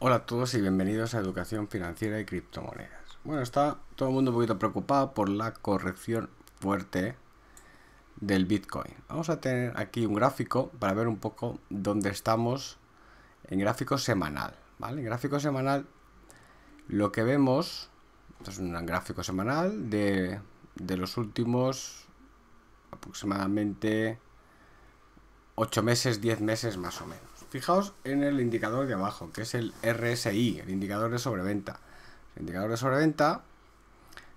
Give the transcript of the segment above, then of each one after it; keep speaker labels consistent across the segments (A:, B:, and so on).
A: Hola a todos y bienvenidos a Educación Financiera y Criptomonedas. Bueno, está todo el mundo un poquito preocupado por la corrección fuerte del Bitcoin. Vamos a tener aquí un gráfico para ver un poco dónde estamos en gráfico semanal. ¿vale? En gráfico semanal lo que vemos, es un gráfico semanal de, de los últimos aproximadamente 8 meses, 10 meses más o menos. Fijaos en el indicador de abajo, que es el RSI, el indicador de sobreventa. El indicador de sobreventa,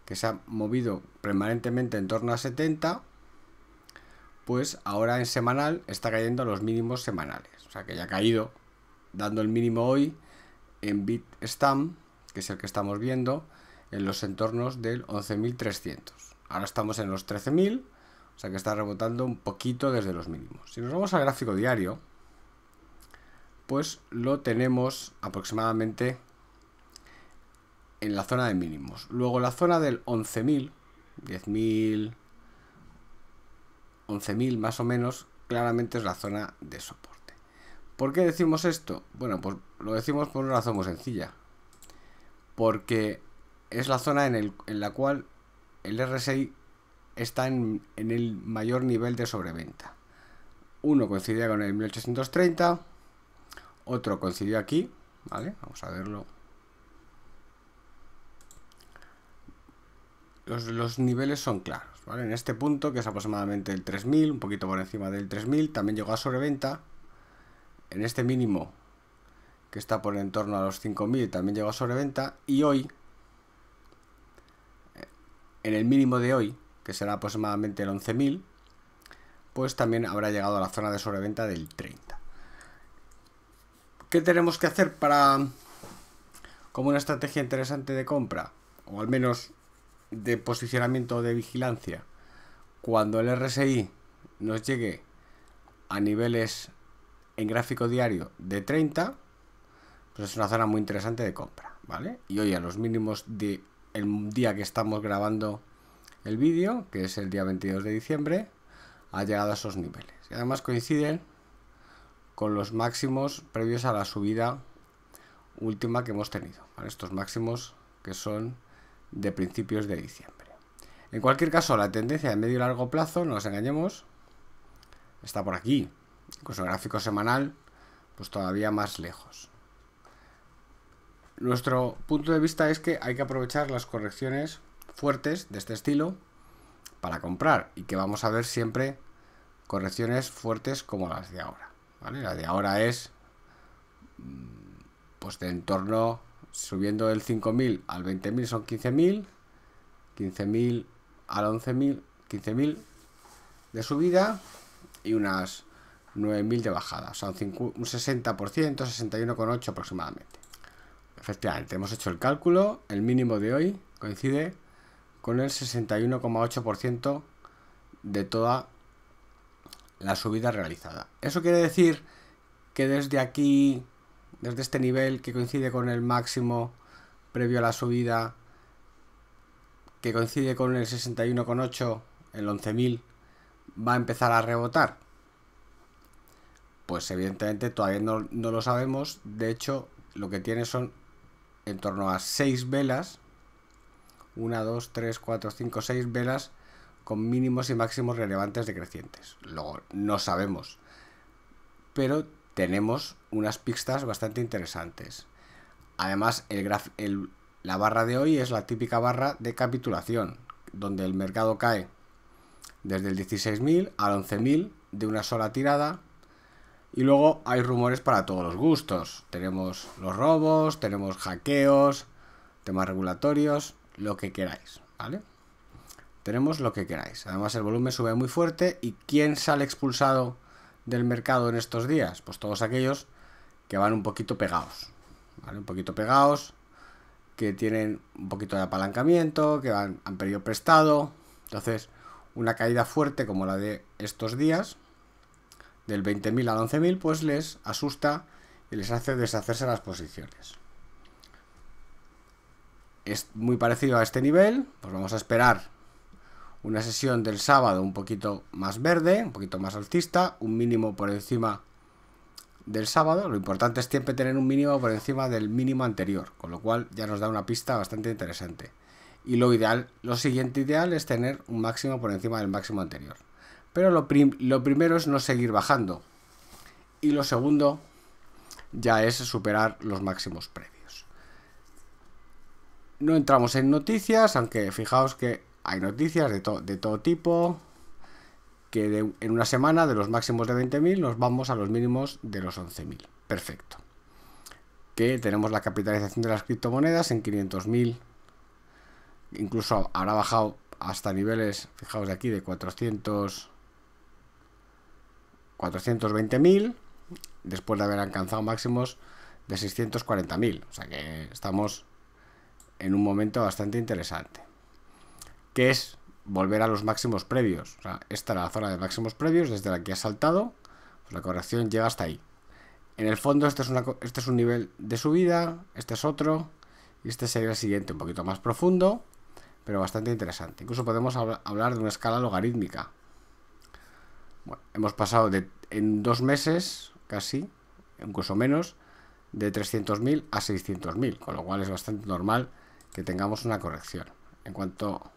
A: que se ha movido permanentemente en torno a 70, pues ahora en semanal está cayendo a los mínimos semanales. O sea que ya ha caído, dando el mínimo hoy en Bitstamp, que es el que estamos viendo, en los entornos del 11.300. Ahora estamos en los 13.000, o sea que está rebotando un poquito desde los mínimos. Si nos vamos al gráfico diario, pues lo tenemos aproximadamente en la zona de mínimos. Luego la zona del 11.000, 10.000, 11.000 más o menos, claramente es la zona de soporte. ¿Por qué decimos esto? Bueno, pues lo decimos por una razón muy sencilla. Porque es la zona en, la cual el RSI está en, en el mayor nivel de sobreventa. Uno coincidía con el 1830 otro coincidió aquí, ¿vale? Vamos a verlo. Los, niveles son claros, ¿vale? En este punto, que es aproximadamente el 3000, un poquito por encima del 3000, también llegó a sobreventa. En este mínimo, que está por en torno a los 5000, también llegó a sobreventa. Y hoy, eh, en el mínimo de hoy, que será aproximadamente el 11000, pues también habrá llegado a la zona de sobreventa del 30. ¿Qué tenemos que hacer para... como una estrategia interesante de compra? O al menos de posicionamiento de vigilancia. Cuando el RSI nos llegue a niveles en gráfico diario de 30, pues es una zona muy interesante de compra, ¿vale? Y hoy a los mínimos de el día que estamos grabando el vídeo, que es el día 22 de diciembre, ha llegado a esos niveles. Y además coinciden con los máximos previos a la subida última que hemos tenido. Estos máximos que son de principios de diciembre. En cualquier caso, la tendencia de medio y largo plazo, no nos engañemos, está por aquí. Con su gráfico semanal, pues todavía más lejos. Nuestro punto de vista es que hay que aprovechar las correcciones fuertes de este estilo para comprar y que vamos a ver siempre correcciones fuertes como las de ahora. La de ahora es mm, pues de entorno, subiendo del 5.000 al 20.000 son 15.000, 15.000 al 11.000, 15.000 de subida y unas 9.000 de bajada, o sea, un, un 60%, 61,8 aproximadamente. Efectivamente, hemos hecho el cálculo, el mínimo de hoy coincide con el 61,8% de toda la subida realizada. Eso quiere decir que desde aquí, desde este nivel que coincide con el máximo previo a la subida, que coincide con el 61,8, el 11.000, va a empezar a rebotar. Pues evidentemente todavía no, lo sabemos, de hecho lo que tiene son en torno a 6 velas, 1, 2, 3, 4, 5, 6 velas con mínimos y máximos relevantes decrecientes. Luego, no sabemos. Pero tenemos unas pistas bastante interesantes. Además, la barra de hoy es la típica barra de capitulación, donde el mercado cae desde el 16.000 al 11.000 de una sola tirada. Y luego hay rumores para todos los gustos. Tenemos los robos, tenemos hackeos, temas regulatorios, lo que queráis, ¿vale? Tenemos lo que queráis. Además el volumen sube muy fuerte. ¿Y quién sale expulsado del mercado en estos días? Pues todos aquellos que van un poquito pegados. Un poquito pegados, que tienen un poquito de apalancamiento, que han, han perdido prestado. Entonces, una caída fuerte como la de estos días, del 20.000 al 11.000, pues les asusta y les hace deshacerse las posiciones. Es muy parecido a este nivel, pues vamos a esperar una sesión del sábado un poquito más verde, un poquito más altista, un mínimo por encima del sábado. Lo importante es siempre tener un mínimo por encima del mínimo anterior, con lo cual ya nos da una pista bastante interesante. Y lo ideal, lo siguiente ideal es tener un máximo por encima del máximo anterior. Pero lo, lo primero es no seguir bajando. Y lo segundo ya es superar los máximos previos. No entramos en noticias, aunque fijaos que hay noticias de, de todo tipo que en una semana de los máximos de 20.000 nos vamos a los mínimos de los 11.000. Perfecto. Que tenemos la capitalización de las criptomonedas en 500.000. Incluso habrá bajado hasta niveles, fijaos de aquí, de 400... 420.000 después de haber alcanzado máximos de 640.000. O sea que estamos en un momento bastante interesante que es volver a los máximos previos. O sea, esta es la zona de máximos previos desde la que ha saltado, pues la corrección llega hasta ahí. En el fondo este, este es, un nivel de subida, este es otro, y este sería el siguiente, un poquito más profundo, pero bastante interesante. Incluso podemos hablar de una escala logarítmica. hemos pasado de, en dos meses, casi, incluso menos, de 300.000 a 600.000, con lo cual es bastante normal que tengamos una corrección. En cuanto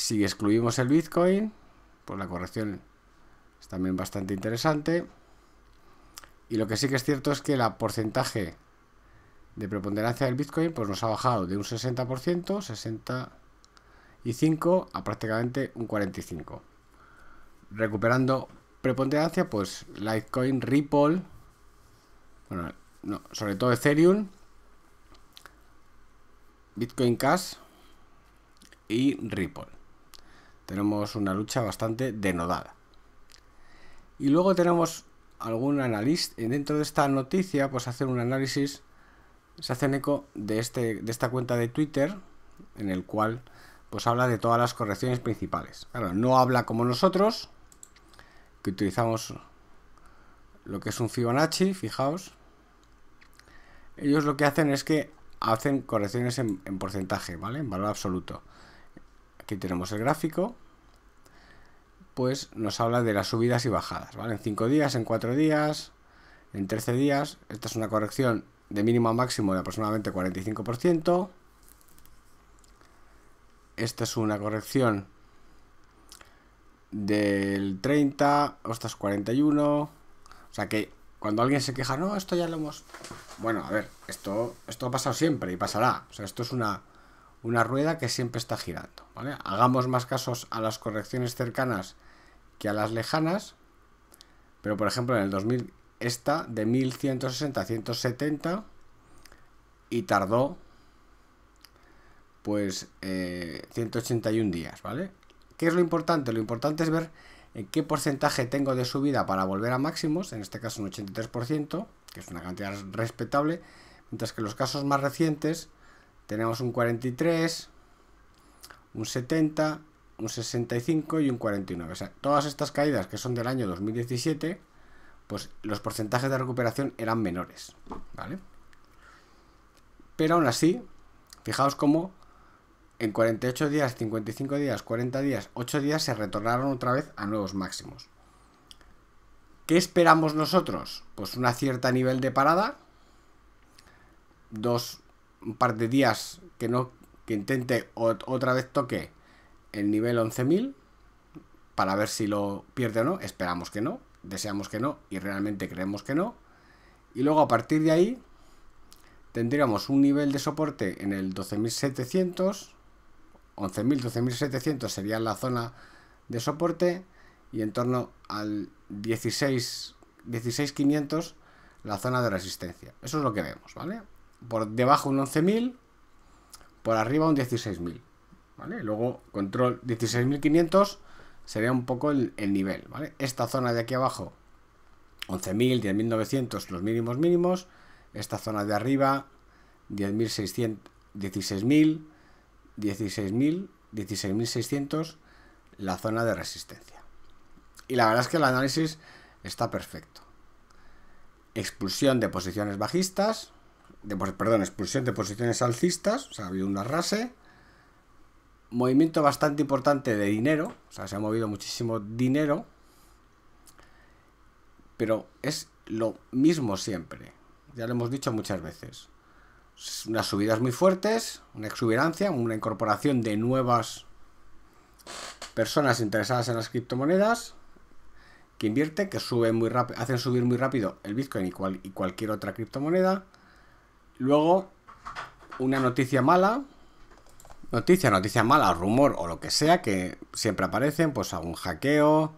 A: si excluimos el Bitcoin, pues la corrección es también bastante interesante. Y lo que sí que es cierto es que el porcentaje de preponderancia del Bitcoin pues nos ha bajado de un 60%, 65% a prácticamente un 45%. Recuperando preponderancia, pues Litecoin, Ripple, bueno, no, sobre todo Ethereum, Bitcoin Cash y Ripple. Tenemos una lucha bastante denodada. Y luego tenemos algún analista, eh, dentro de esta noticia, pues hacer un análisis, se hacen eco este, de, esta cuenta de Twitter, en el cual pues habla de todas las correcciones principales. Claro, no habla como nosotros, que utilizamos lo que es un Fibonacci, fijaos. Ellos lo que hacen es que hacen correcciones en porcentaje, ¿vale? En valor absoluto aquí tenemos el gráfico, pues nos habla de las subidas y bajadas, ¿vale? En 5 días, en 4 días, en 13 días, esta es una corrección de mínimo a máximo de aproximadamente 45%, esta es una corrección del 30, es 41, o sea que cuando alguien se queja, no, esto ya lo hemos... Bueno, a ver, esto, esto ha pasado siempre y pasará, o sea, esto es una una rueda que siempre está girando. Hagamos más casos a las correcciones cercanas que a las lejanas, pero por ejemplo en el 2000 esta de 1160 a 170 y tardó pues 181 eh, días, ¿vale? ¿Qué es lo importante? Lo importante es ver en qué porcentaje tengo de subida para volver a máximos, en este caso un 83%, que es una cantidad respetable, mientras que los casos más recientes tenemos un 43, un 70, un 65 y un 49. O sea, todas estas caídas que son del año 2017, pues los porcentajes de recuperación eran menores, ¿vale? Pero aún así, fijaos cómo en 48 días, 55 días, 40 días, 8 días se retornaron otra vez a nuevos máximos. ¿Qué esperamos nosotros? Pues una cierta nivel de parada, dos un par de días que no que intente otra vez toque el nivel 11000 para ver si lo pierde o no, esperamos que no, deseamos que no y realmente creemos que no. Y luego a partir de ahí tendríamos un nivel de soporte en el 12700 11.000, 12.700 sería la zona de soporte y en torno al 16 16.500 la zona de resistencia. Eso es lo que vemos, ¿vale? por debajo un 11.000, por arriba un 16.000. Luego control 16.500 sería un poco el, nivel. Esta zona de aquí abajo, 11.000, 10.900, los mínimos mínimos. Esta zona de arriba, 10.600, 16.000, 16.000, 16.600, la zona de resistencia. Y la verdad es que el análisis está perfecto. Expulsión de posiciones bajistas, perdón, expulsión de posiciones alcistas, o sea, ha habido una rase movimiento bastante importante de dinero, o sea, se ha movido muchísimo dinero, pero es lo mismo siempre, ya lo hemos dicho muchas veces. Unas subidas muy fuertes, una exuberancia, una incorporación de nuevas personas interesadas en las criptomonedas que invierte, que muy rápido, hacen subir muy rápido el Bitcoin y cualquier otra criptomoneda Luego, una noticia mala. Noticia, noticia mala, rumor o lo que sea, que siempre aparecen, pues algún hackeo,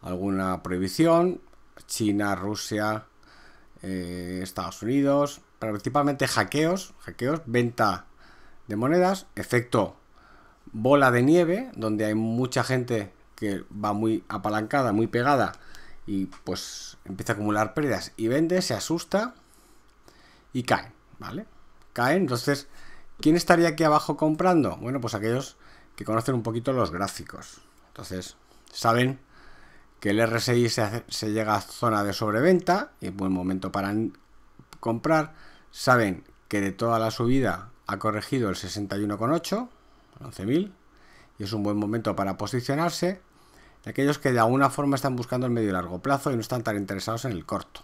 A: alguna prohibición. China, Rusia, eh, Estados Unidos, principalmente hackeos, hackeos, venta de monedas, efecto bola de nieve, donde hay mucha gente que va muy apalancada, muy pegada y pues empieza a acumular pérdidas y vende, se asusta y cae. ¿vale? Caen, entonces, ¿quién estaría aquí abajo comprando? Bueno, pues aquellos que conocen un poquito los gráficos. Entonces, saben que el RSI se, llega a zona de sobreventa y buen momento para comprar. Saben que de toda la subida ha corregido el 61,8, 11.000, y es un buen momento para posicionarse. Aquellos que de alguna forma están buscando el medio y largo plazo y no están tan interesados en el corto.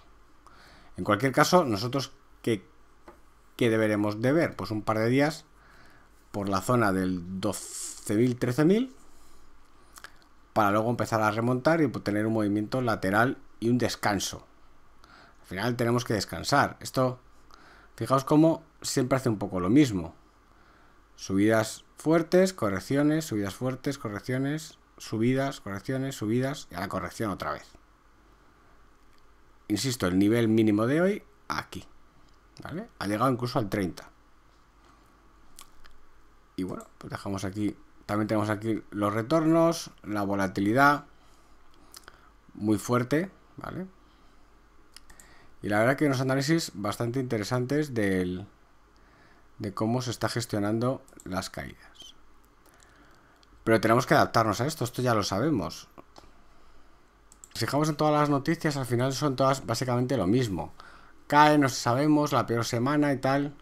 A: En cualquier caso, nosotros que ¿Qué deberemos de ver pues un par de días por la zona del 12.000, 13.000 para luego empezar a remontar y tener un movimiento lateral y un descanso. Al final tenemos que descansar. Esto, fijaos cómo siempre hace un poco lo mismo. Subidas fuertes, correcciones, subidas fuertes, correcciones, subidas, correcciones, subidas y a la corrección otra vez. Insisto, el nivel mínimo de hoy aquí. Ha llegado incluso al 30. Y bueno, pues dejamos aquí, también tenemos aquí los retornos, la volatilidad muy fuerte, ¿vale? Y la verdad que unos análisis bastante interesantes del, de cómo se está gestionando las caídas. Pero tenemos que adaptarnos a esto, esto ya lo sabemos. Si fijamos en todas las noticias, al final son todas básicamente lo mismo cae, no sabemos, la peor semana y tal.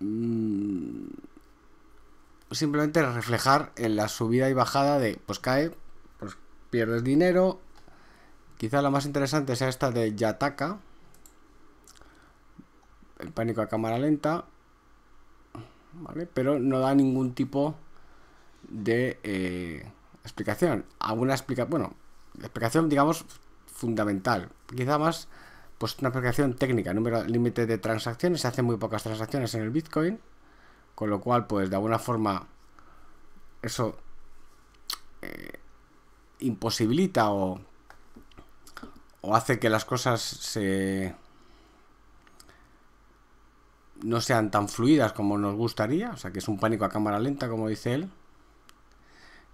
A: Mm, simplemente reflejar en la subida y bajada de, pues cae, pues pierdes dinero. Quizá la más interesante sea esta de Yataka. El pánico a cámara lenta. ¿Vale? Pero no da ningún tipo de eh, explicación. Alguna explica bueno, explicación, digamos, fundamental. Quizá más pues una aplicación técnica, número límite de transacciones, se hacen muy pocas transacciones en el Bitcoin, con lo cual, pues de alguna forma, eso eh, imposibilita o, o hace que las cosas se no sean tan fluidas como nos gustaría, o sea que es un pánico a cámara lenta, como dice él,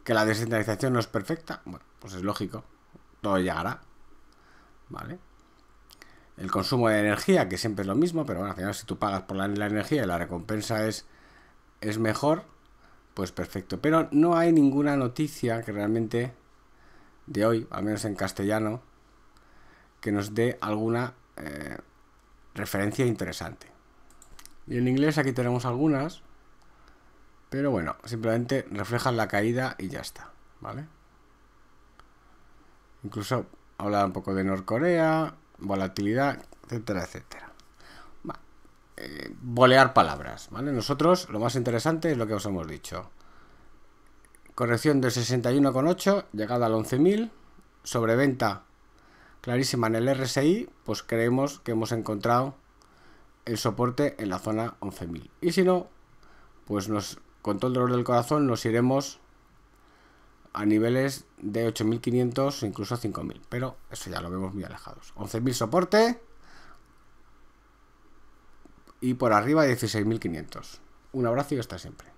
A: que la descentralización no es perfecta, bueno, pues es lógico, todo llegará, ¿vale? el consumo de energía, que siempre es lo mismo, pero bueno, al final si tú pagas por la, energía y la recompensa es, es mejor, pues perfecto. Pero no hay ninguna noticia que realmente de hoy, al menos en castellano, que nos dé alguna eh, referencia interesante. Y en inglés aquí tenemos algunas, pero bueno, simplemente reflejan la caída y ya está, ¿vale? Incluso habla un poco de Norcorea, volatilidad, etcétera, etcétera. Eh, bolear palabras, ¿vale? Nosotros lo más interesante es lo que os hemos dicho. Corrección del 61,8, llegada al 11.000, sobreventa clarísima en el RSI, pues creemos que hemos encontrado el soporte en la zona 11.000. Y si no, pues nos, con todo el dolor del corazón nos iremos a niveles de 8500 incluso 5000, pero eso ya lo vemos muy alejados. 11000 soporte y por arriba 16500. Un abrazo y hasta siempre.